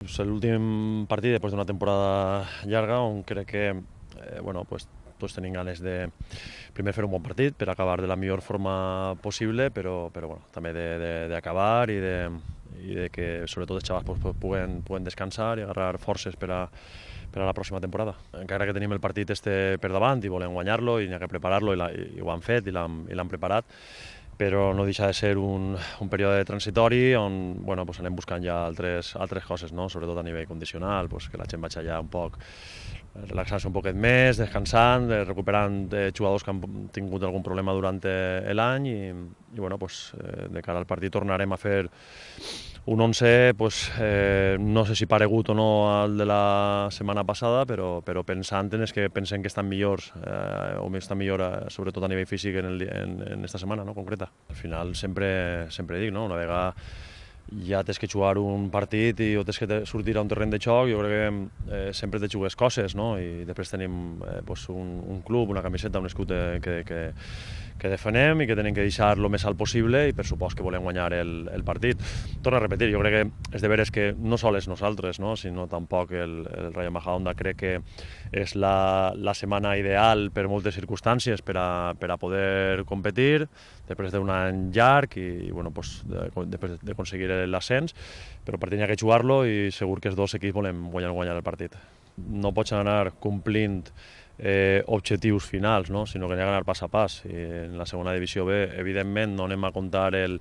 És l'últim partit després d'una temporada llarga on crec que eh, bueno, pues, tots tenim ganes de primer fer un bon partit per acabar de la millor forma possible, però, però bueno, també d'acabar i, de, i de que sobretot els xavals pues, puguen, puguen descansar i agarrar forces per a, per a la pròxima temporada. Encara que tenim el partit este per davant i volem guanyar-lo i n'hi ha que preparar-lo i, la, i ho han fet i l'han preparat, però no deixa de ser un, un període de transitori on bueno, pues anem buscant ja altres, altres coses, no? sobretot a nivell condicional, pues que la gent vaig allà un poc eh, relaxant-se un poquet més, descansant, eh, recuperant eh, jugadors que han tingut algun problema durant l'any i, i bueno, pues de cara al partit tornarem a fer un 11 pues, eh, no sé si paregut o no al de la setmana passada, però, però pensant en els que pensem que estan millors, eh, o estan millor, eh, sobretot a nivell físic, en, el, en, en esta setmana no, concreta. Al final sempre, sempre dic, no? una vegada ja tens que jugar un partit i o tens que sortir a un terreny de xoc, jo crec que eh, sempre te jugues coses, no? I després tenim eh, pues, un, un club, una camiseta, un escut eh, que, que, que defenem i que tenen que deixar lo més alt possible i per supost que volem guanyar el, el partit. Torno a repetir, jo crec que és de veres que no sols nosaltres, no? sinó tampoc el, el Rayo Majadonda crec que és la, la setmana ideal per moltes circumstàncies per a, per a poder competir després d'un any llarg i, bueno, pues, després d'aconseguir l'ascens, però per tenir que jugar-lo i segur que els dos equips volem guanyar, guanyar el partit. No pots anar complint eh, objectius finals, no? sinó que anem a ganar pas a pas. I en la segona divisió B, evidentment, no anem a comptar el,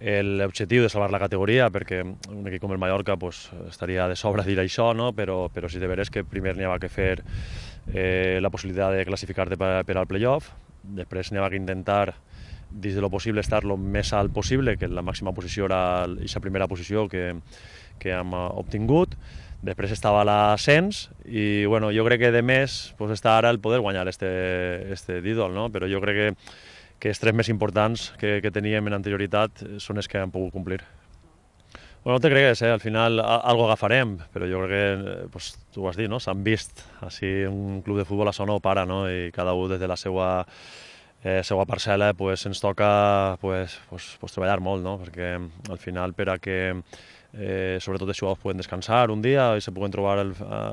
l'objectiu de salvar la categoria, perquè un equip com el Mallorca pues, estaria de sobre dir això, no? però, però sí de veres que primer n'hi havia que fer eh, la possibilitat de classificar-te per, per al playoff, després n'hi havia que intentar dins de lo possible estar lo més alt possible, que la màxima posició era aquesta primera posició que, que hem eh, obtingut, Després estava l'ascens i bueno, jo crec que de més pues, està ara el poder guanyar este, este didol, no? però jo crec que, que els tres més importants que, que teníem en anterioritat són els que han pogut complir. Bueno, no te cregues, eh? al final algo agafarem, però jo crec que, pues, tu ho has dit, no? s'han vist, així un club de futbol a Sona o para, no? i cada un des de la seva, eh, seva parcel·la pues, ens toca pues, pues, pues, treballar molt, no? perquè al final per a que eh, sobretot els jugadors poden descansar un dia i se poden trobar el,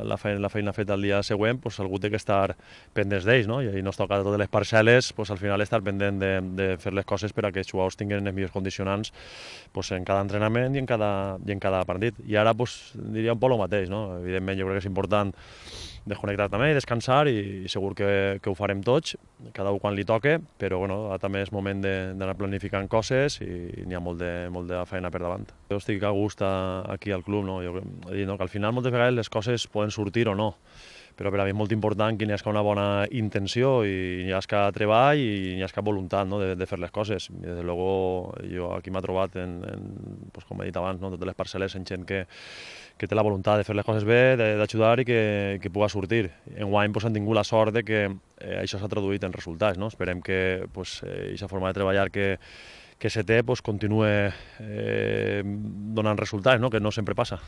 la, feina, la feina feta el dia següent, doncs algú té que estar pendents d'ells, no? I ahir es toca de totes les parcel·les, doncs al final estar pendent de, de fer les coses per a que els jugadors tinguin les millors condicionants doncs en cada entrenament i en cada, i en cada partit. I ara doncs, diria un poc el mateix, no? Evidentment jo crec que és important desconnectar també i descansar i, i segur que, que ho farem tots, cada un quan li toque, però bueno, ara també és moment d'anar planificant coses i n'hi ha molt de, molt de feina per davant. Jo estic a gust aquí al club. No? Jo, dir, no, que al final moltes vegades les coses poden sortir o no però per a mi és molt important que n'hi hagi una bona intenció i n'hi hagi treball i n'hi hagi voluntat no? de, de fer les coses. I des de luego, jo aquí m'he trobat, en, en, pues, com he dit abans, no? totes les parcel·les en gent que, que té la voluntat de fer les coses bé, d'ajudar i que, que puga sortir. En guany pues, han tingut la sort de que eh, això s'ha traduït en resultats. No? Esperem que pues, eh, aquesta forma de treballar que, que se té pues, continue eh, donant resultats, no? que no sempre passa.